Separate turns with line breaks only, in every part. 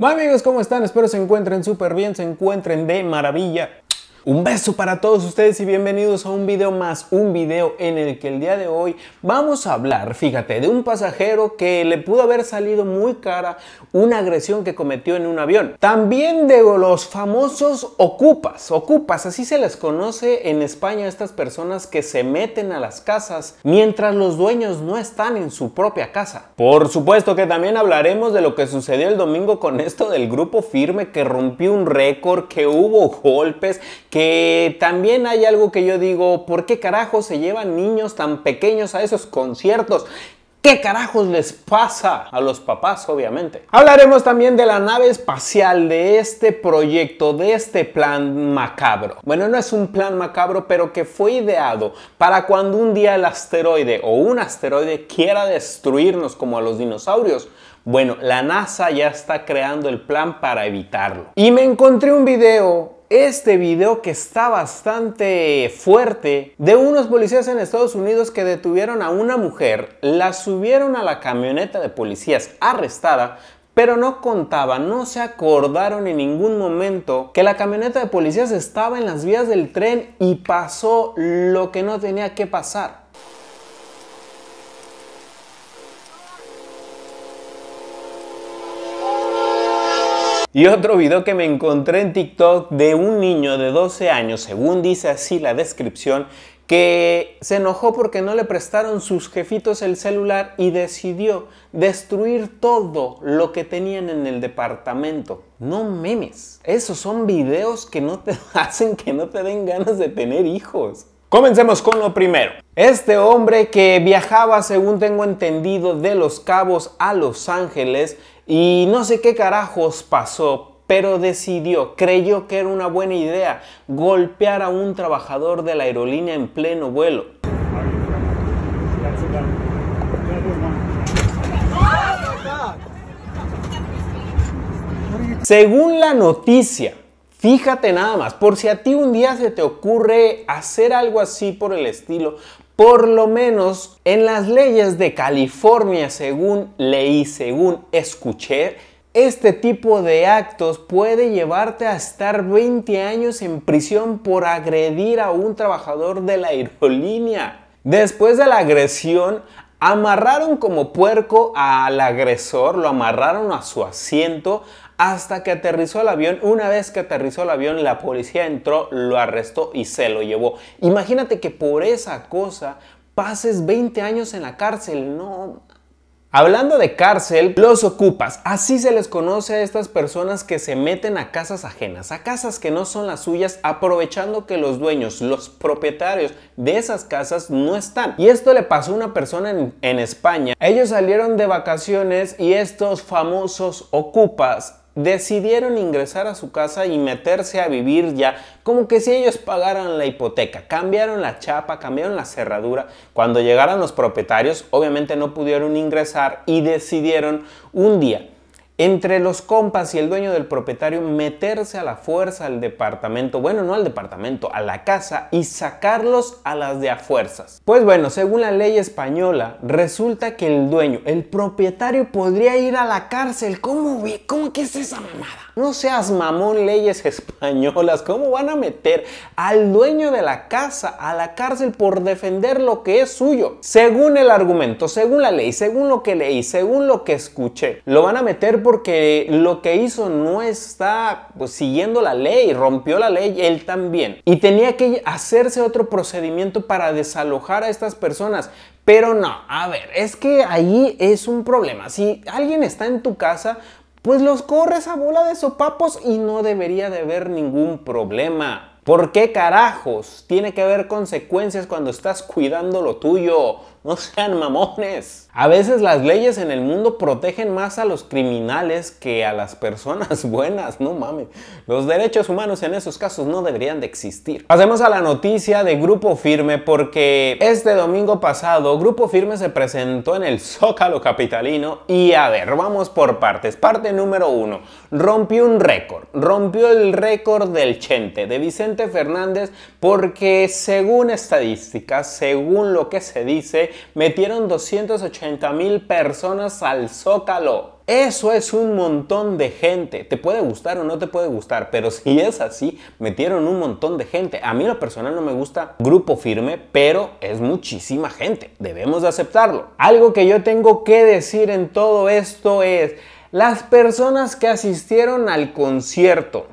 Bueno amigos, ¿cómo están? Espero se encuentren súper bien, se encuentren de maravilla. Un beso para todos ustedes y bienvenidos a un video más, un video en el que el día de hoy vamos a hablar, fíjate, de un pasajero que le pudo haber salido muy cara una agresión que cometió en un avión. También de los famosos ocupas, ocupas, así se les conoce en España a estas personas que se meten a las casas mientras los dueños no están en su propia casa. Por supuesto que también hablaremos de lo que sucedió el domingo con esto del grupo firme que rompió un récord, que hubo golpes, que también hay algo que yo digo, ¿por qué carajos se llevan niños tan pequeños a esos conciertos? ¿Qué carajos les pasa? A los papás, obviamente. Hablaremos también de la nave espacial, de este proyecto, de este plan macabro. Bueno, no es un plan macabro, pero que fue ideado para cuando un día el asteroide o un asteroide quiera destruirnos como a los dinosaurios. Bueno, la NASA ya está creando el plan para evitarlo. Y me encontré un video este video que está bastante fuerte de unos policías en Estados Unidos que detuvieron a una mujer, la subieron a la camioneta de policías arrestada pero no contaban, no se acordaron en ningún momento que la camioneta de policías estaba en las vías del tren y pasó lo que no tenía que pasar. Y otro video que me encontré en TikTok de un niño de 12 años, según dice así la descripción, que se enojó porque no le prestaron sus jefitos el celular y decidió destruir todo lo que tenían en el departamento. No memes, esos son videos que no te hacen que no te den ganas de tener hijos. Comencemos con lo primero. Este hombre que viajaba, según tengo entendido, de Los Cabos a Los Ángeles, y no sé qué carajos pasó, pero decidió, creyó que era una buena idea golpear a un trabajador de la aerolínea en pleno vuelo. Según la noticia, Fíjate nada más, por si a ti un día se te ocurre hacer algo así por el estilo, por lo menos en las leyes de California, según leí, según escuché, este tipo de actos puede llevarte a estar 20 años en prisión por agredir a un trabajador de la aerolínea. Después de la agresión, amarraron como puerco al agresor, lo amarraron a su asiento, hasta que aterrizó el avión. Una vez que aterrizó el avión, la policía entró, lo arrestó y se lo llevó. Imagínate que por esa cosa pases 20 años en la cárcel, no. Hablando de cárcel, los ocupas, así se les conoce a estas personas que se meten a casas ajenas, a casas que no son las suyas, aprovechando que los dueños, los propietarios de esas casas no están. Y esto le pasó a una persona en, España. Ellos salieron de vacaciones y estos famosos ocupas decidieron ingresar a su casa y meterse a vivir ya, como que si ellos pagaran la hipoteca, cambiaron la chapa, cambiaron la cerradura. Cuando llegaron los propietarios, obviamente no pudieron ingresar y decidieron un día entre los compas y el dueño del propietario meterse a la fuerza al departamento, bueno, no al departamento, a la casa y sacarlos a las de a fuerzas. Pues bueno, según la ley española, resulta que el dueño, el propietario podría ir a la cárcel. ¿Cómo, ¿Cómo que es esa mamada? No seas mamón leyes españolas, ¿cómo van a meter al dueño de la casa a la cárcel por defender lo que es suyo? Según el argumento, según la ley, según lo que leí, según lo que escuché, lo van a meter por porque lo que hizo no está pues, siguiendo la ley, rompió la ley él también. Y tenía que hacerse otro procedimiento para desalojar a estas personas. Pero no, a ver, es que ahí es un problema. Si alguien está en tu casa, pues los corres a bola de sopapos y no debería de haber ningún problema. ¿Por qué carajos? Tiene que haber consecuencias cuando estás cuidando lo tuyo. No sean mamones. A veces las leyes en el mundo protegen más a los criminales que a las personas buenas, no mames. Los derechos humanos en esos casos no deberían de existir. Pasemos a la noticia de Grupo Firme porque este domingo pasado Grupo Firme se presentó en el Zócalo Capitalino y a ver, vamos por partes. Parte número uno, rompió un récord, rompió el récord del Chente, de Vicente Fernández, porque según estadísticas, según lo que se dice, metieron 280 mil personas al Zócalo. Eso es un montón de gente. Te puede gustar o no te puede gustar, pero si es así, metieron un montón de gente. A mí lo personal no me gusta grupo firme, pero es muchísima gente. Debemos de aceptarlo. Algo que yo tengo que decir en todo esto es las personas que asistieron al concierto.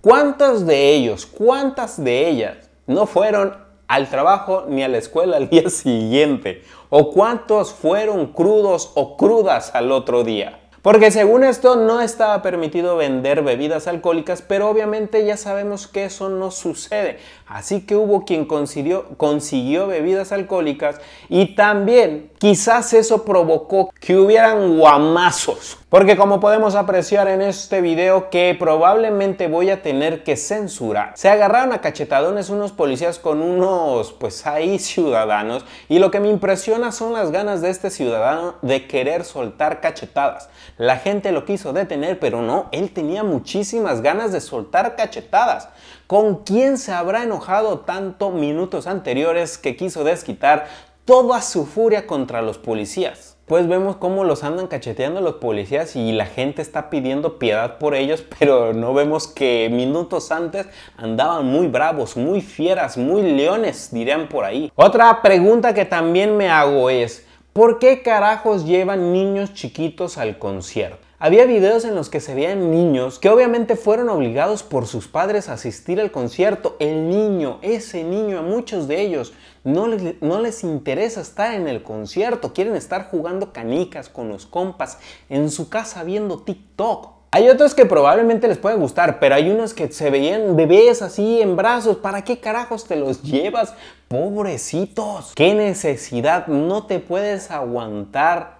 ¿Cuántos de ellos, cuántas de ellas no fueron al trabajo ni a la escuela al día siguiente? o cuántos fueron crudos o crudas al otro día. Porque según esto no estaba permitido vender bebidas alcohólicas, pero obviamente ya sabemos que eso no sucede. Así que hubo quien consiguió, consiguió, bebidas alcohólicas y también quizás eso provocó que hubieran guamazos. Porque como podemos apreciar en este video que probablemente voy a tener que censurar. Se agarraron a cachetadones unos policías con unos, pues ahí, ciudadanos. Y lo que me impresiona son las ganas de este ciudadano de querer soltar cachetadas. La gente lo quiso detener, pero no, él tenía muchísimas ganas de soltar cachetadas. ¿Con quién se habrá enojado tanto minutos anteriores que quiso desquitar toda su furia contra los policías? pues vemos cómo los andan cacheteando los policías y la gente está pidiendo piedad por ellos, pero no vemos que minutos antes andaban muy bravos, muy fieras, muy leones, dirían por ahí. Otra pregunta que también me hago es, ¿por qué carajos llevan niños chiquitos al concierto? Había videos en los que se veían niños que obviamente fueron obligados por sus padres a asistir al concierto. El niño, ese niño, a muchos de ellos no les, interesa estar en el concierto, quieren estar jugando canicas con los compas, en su casa viendo TikTok. Hay otros que probablemente les pueden gustar, pero hay unos que se veían bebés así en brazos. ¿Para qué carajos te los llevas? Pobrecitos. ¿Qué necesidad? No te puedes aguantar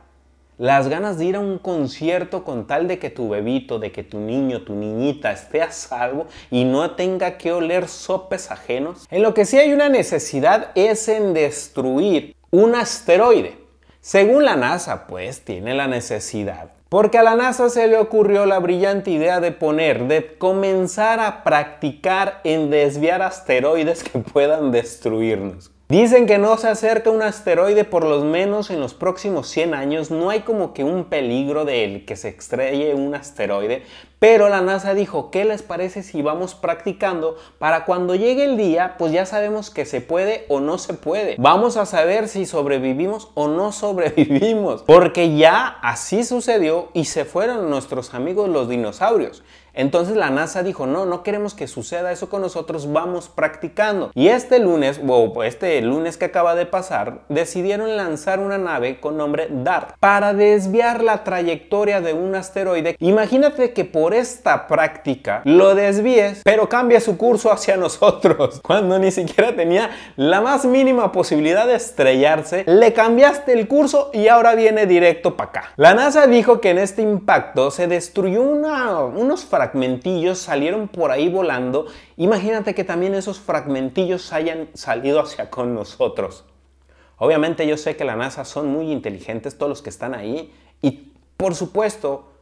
las ganas de ir a un concierto con tal de que tu bebito, de que tu niño, tu niñita esté a salvo y no tenga que oler sopes ajenos. En lo que sí hay una necesidad es en destruir un asteroide. Según la NASA, pues tiene la necesidad porque a la NASA se le ocurrió la brillante idea de poner, de comenzar a practicar en desviar asteroides que puedan destruirnos. Dicen que no se acerca un asteroide por lo menos en los próximos 100 años, no hay como que un peligro de él, que se estrelle un asteroide, pero la NASA dijo, ¿qué les parece si vamos practicando para cuando llegue el día, pues ya sabemos que se puede o no se puede? Vamos a saber si sobrevivimos o no sobrevivimos, porque ya así sucedió y se fueron nuestros amigos los dinosaurios. Entonces la NASA dijo, no, no queremos que suceda eso con nosotros, vamos practicando. Y este lunes, o este lunes que acaba de pasar, decidieron lanzar una nave con nombre DART para desviar la trayectoria de un asteroide. Imagínate que por esta práctica lo desvíes, pero cambia su curso hacia nosotros. Cuando ni siquiera tenía la más mínima posibilidad de estrellarse, le cambiaste el curso y ahora viene directo para acá. La NASA dijo que en este impacto se destruyó unos fragmentos fragmentillos salieron por ahí volando, imagínate que también esos fragmentillos hayan salido hacia con nosotros. Obviamente yo sé que la NASA son muy inteligentes todos los que están ahí y por supuesto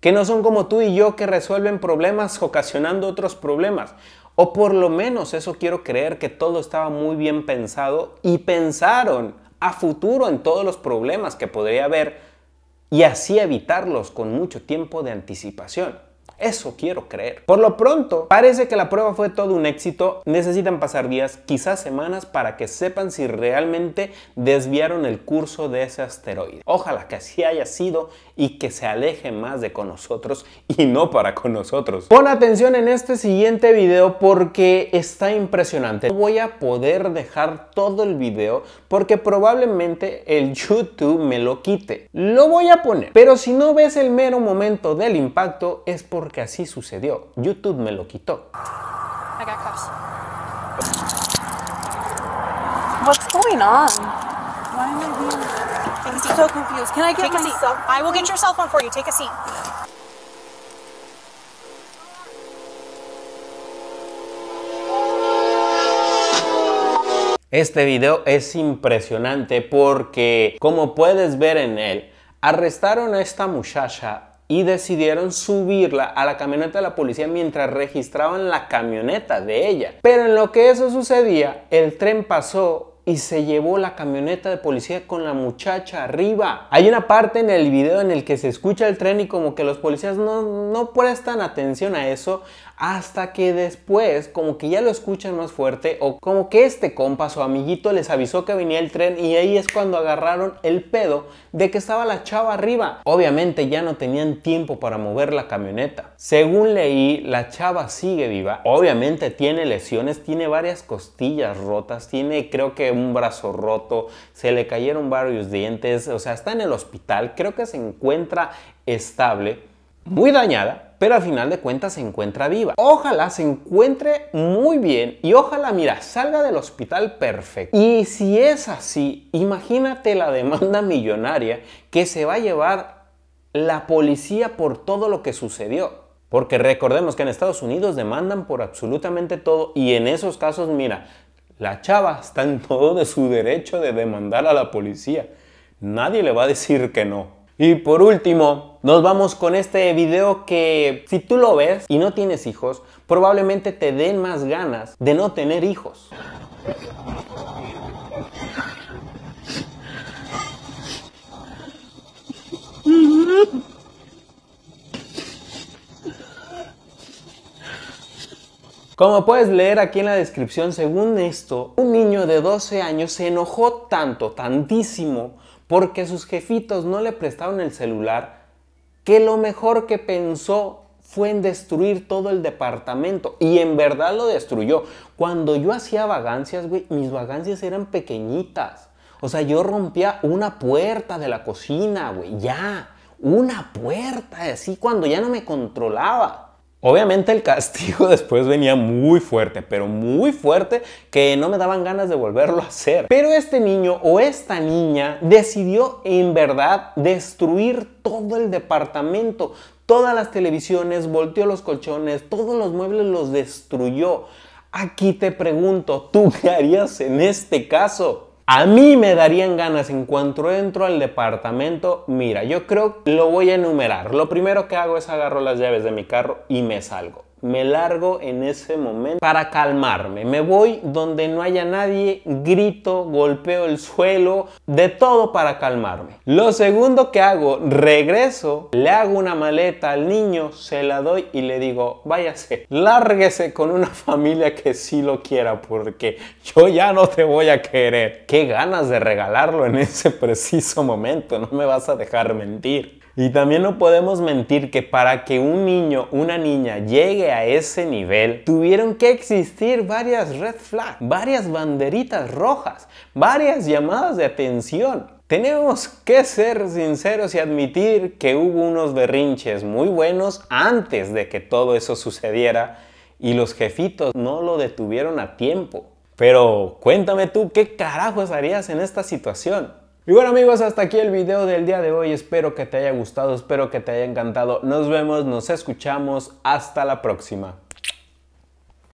que no son como tú y yo que resuelven problemas ocasionando otros problemas. O por lo menos eso quiero creer que todo estaba muy bien pensado y pensaron a futuro en todos los problemas que podría haber y así evitarlos con mucho tiempo de anticipación. Eso quiero creer. Por lo pronto, parece que la prueba fue todo un éxito. Necesitan pasar días, quizás semanas, para que sepan si realmente desviaron el curso de ese asteroide. Ojalá que así haya sido y que se aleje más de con nosotros y no para con nosotros. Pon atención en este siguiente video porque está impresionante. No voy a poder dejar todo el video porque probablemente el YouTube me lo quite. Lo voy a poner, pero si no ves el mero momento del impacto es porque así sucedió. YouTube me lo quitó. What's going on? Why am I being I'm so confused? Can I get Take my a seat. Cell phone? I will get your cell phone for you. Take a seat. Este video es impresionante porque, como puedes ver en él, arrestaron a esta muchacha y decidieron subirla a la camioneta de la policía mientras registraban la camioneta de ella. Pero en lo que eso sucedía, el tren pasó y se llevó la camioneta de policía con la muchacha arriba. Hay una parte en el video en el que se escucha el tren y como que los policías no, no prestan atención a eso hasta que después como que ya lo escuchan más fuerte o como que este compa, su amiguito, les avisó que venía el tren y ahí es cuando agarraron el pedo de que estaba la chava arriba. Obviamente ya no tenían tiempo para mover la camioneta. Según leí, la chava sigue viva. Obviamente tiene lesiones, tiene varias costillas rotas, tiene creo que un brazo roto, se le cayeron varios dientes, o sea, está en el hospital, creo que se encuentra estable, muy dañada, pero al final de cuentas se encuentra viva. Ojalá se encuentre muy bien y ojalá, mira, salga del hospital perfecto. Y si es así, imagínate la demanda millonaria que se va a llevar la policía por todo lo que sucedió. Porque recordemos que en Estados Unidos demandan por absolutamente todo y en esos casos, mira, la chava está en todo de su derecho de demandar a la policía. Nadie le va a decir que no. Y por último, nos vamos con este video que si tú lo ves y no tienes hijos, probablemente te den más ganas de no tener hijos. Como puedes leer aquí en la descripción, según esto, un niño de 12 años se enojó tanto, tantísimo, porque sus jefitos no le prestaron el celular, que lo mejor que pensó fue en destruir todo el departamento. Y en verdad lo destruyó. Cuando yo hacía vagancias, güey, mis vagancias eran pequeñitas. O sea, yo rompía una puerta de la cocina, güey, ya. Una puerta, así cuando ya no me controlaba. Obviamente el castigo después venía muy fuerte, pero muy fuerte que no me daban ganas de volverlo a hacer. Pero este niño o esta niña decidió en verdad destruir todo el departamento, todas las televisiones, volteó los colchones, todos los muebles los destruyó. Aquí te pregunto, ¿tú qué harías en este caso? A mí me darían ganas en cuanto entro al departamento, mira, yo creo que lo voy a enumerar. Lo primero que hago es agarro las llaves de mi carro y me salgo me largo en ese momento para calmarme. Me voy donde no haya nadie, grito, golpeo el suelo, de todo para calmarme. Lo segundo que hago, regreso, le hago una maleta al niño, se la doy y le digo, váyase, lárguese con una familia que sí lo quiera porque yo ya no te voy a querer. Qué ganas de regalarlo en ese preciso momento, no me vas a dejar mentir. Y también no podemos mentir que para que un niño, una niña llegue a ese nivel, tuvieron que existir varias red flags, varias banderitas rojas, varias llamadas de atención. Tenemos que ser sinceros y admitir que hubo unos berrinches muy buenos antes de que todo eso sucediera y los jefitos no lo detuvieron a tiempo. Pero cuéntame tú, ¿qué carajos harías en esta situación? Y bueno amigos, hasta aquí el video del día de hoy. Espero que te haya gustado, espero que te haya encantado. Nos vemos, nos escuchamos. Hasta la próxima.